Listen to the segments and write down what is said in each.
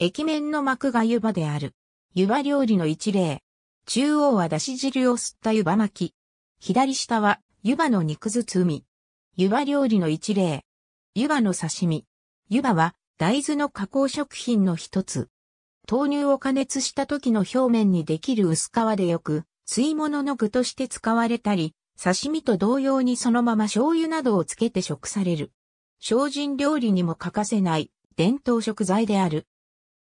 液面の膜が湯葉である。湯葉料理の一例。中央はだし汁を吸った湯葉巻き。左下は湯葉の肉包み。湯葉料理の一例。湯葉の刺身。湯葉は大豆の加工食品の一つ。豆乳を加熱した時の表面にできる薄皮でよく、吸い物の具として使われたり、刺身と同様にそのまま醤油などをつけて食される。精進料理にも欠かせない伝統食材である。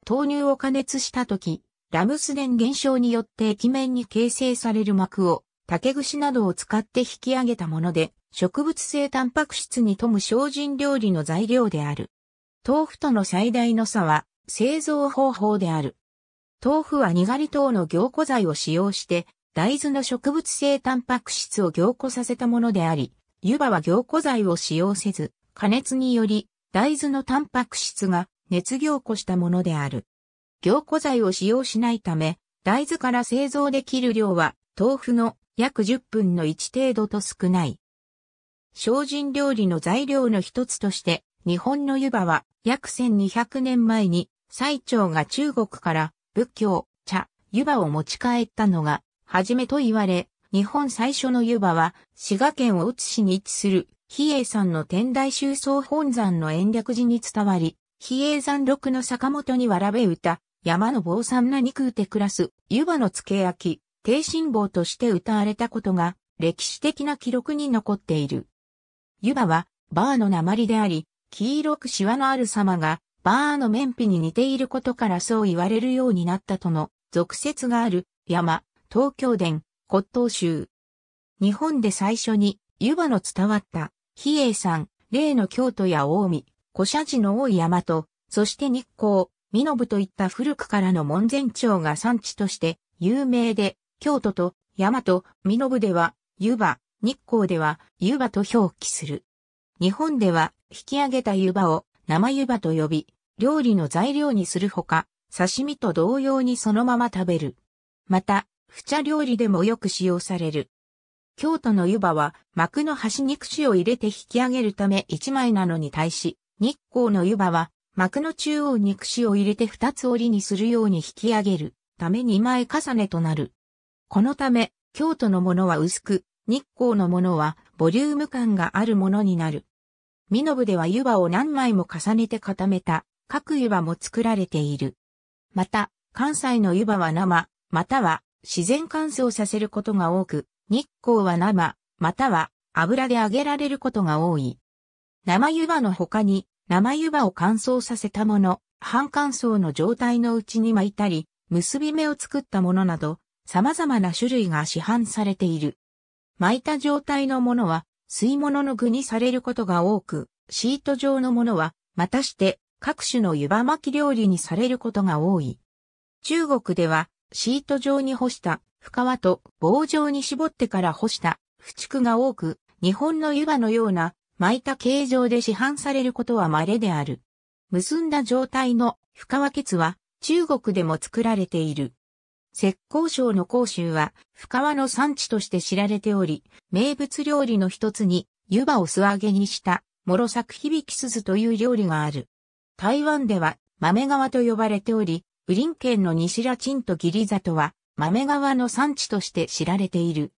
豆乳を加熱した時、ラムスデン現象によって液面に形成される膜を竹串などを使って引き上げたもので、植物性タンパク質に富む精進料理の材料である。豆腐との最大の差は製造方法である。豆腐はにがり等の凝固剤を使用して、大豆の植物性タンパク質を凝固させたものであり、湯葉は凝固剤を使用せず、加熱により、大豆のタンパク質が熱凝固したものである。凝固剤を使用しないため、大豆から製造できる量は豆腐の約10分の1程度と少ない。精進料理の材料の一つとして、日本の湯葉は約1200年前に最長が中国から仏教、茶、湯葉を持ち帰ったのが、はじめと言われ、日本最初の湯葉は滋賀県大津市に位置する比叡山の天台宗宗本山の延暦寺に伝わり、比叡山六の坂本にわらべ歌、山の坊さんな肉食うて暮らす、湯葉の付け焼き、低辛坊として歌われたことが、歴史的な記録に残っている。湯葉は、バーの鉛であり、黄色くシワのある様が、バーの面皮に似ていることからそう言われるようになったとの、俗説がある、山、東京伝、骨董集。日本で最初に、湯葉の伝わった、比叡山、例の京都や大見、古社寺の大井山と、そして日光、美部といった古くからの門前町が産地として有名で、京都と山と美部では湯葉、日光では湯葉と表記する。日本では引き上げた湯葉を生湯葉と呼び、料理の材料にするほか、刺身と同様にそのまま食べる。また、不茶料理でもよく使用される。京都の湯葉は膜の端に串を入れて引き上げるため一枚なのに対し、日光の湯葉は膜の中央に串を入れて二つ折りにするように引き上げるため二枚重ねとなる。このため、京都のものは薄く、日光のものはボリューム感があるものになる。身延では湯葉を何枚も重ねて固めた各湯葉も作られている。また、関西の湯葉は生、または自然乾燥させることが多く、日光は生、または油で揚げられることが多い。生湯葉の他に、生湯葉を乾燥させたもの、半乾燥の状態のうちに巻いたり、結び目を作ったものなど、様々な種類が市販されている。巻いた状態のものは、吸い物の具にされることが多く、シート状のものは、またして各種の湯葉巻き料理にされることが多い。中国では、シート状に干した深皮と棒状に絞ってから干した、不畜が多く、日本の湯葉のような巻いた形状で市販されることは稀である。結んだ状態の深分け図は中国でも作られている。石膏省の甲州は深川の産地として知られており、名物料理の一つに湯葉を素揚げにした諸作響き鈴という料理がある。台湾では豆川と呼ばれており、雨林県の西ラチンとギリザとは豆川の産地として知られている。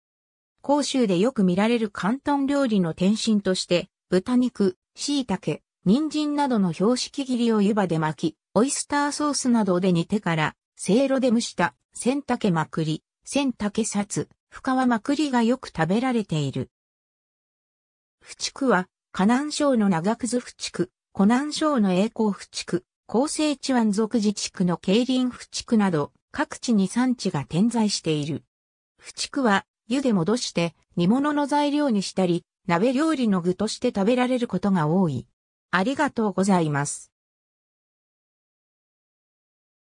広州でよく見られる広東料理の点心として、豚肉、椎茸、人参などの標識切りを湯葉で巻き、オイスターソースなどで煮てから、せいろで蒸した、千竹まくり、千竹札、深はまくりがよく食べられている。府地区は、河南省の長久津府地区、湖南省の栄光府地区、厚生地湾属自治区の慶林府地区など、各地に産地が点在している。府地区は、湯で戻して煮物の材料にしたり、鍋料理の具として食べられることが多い。ありがとうございます。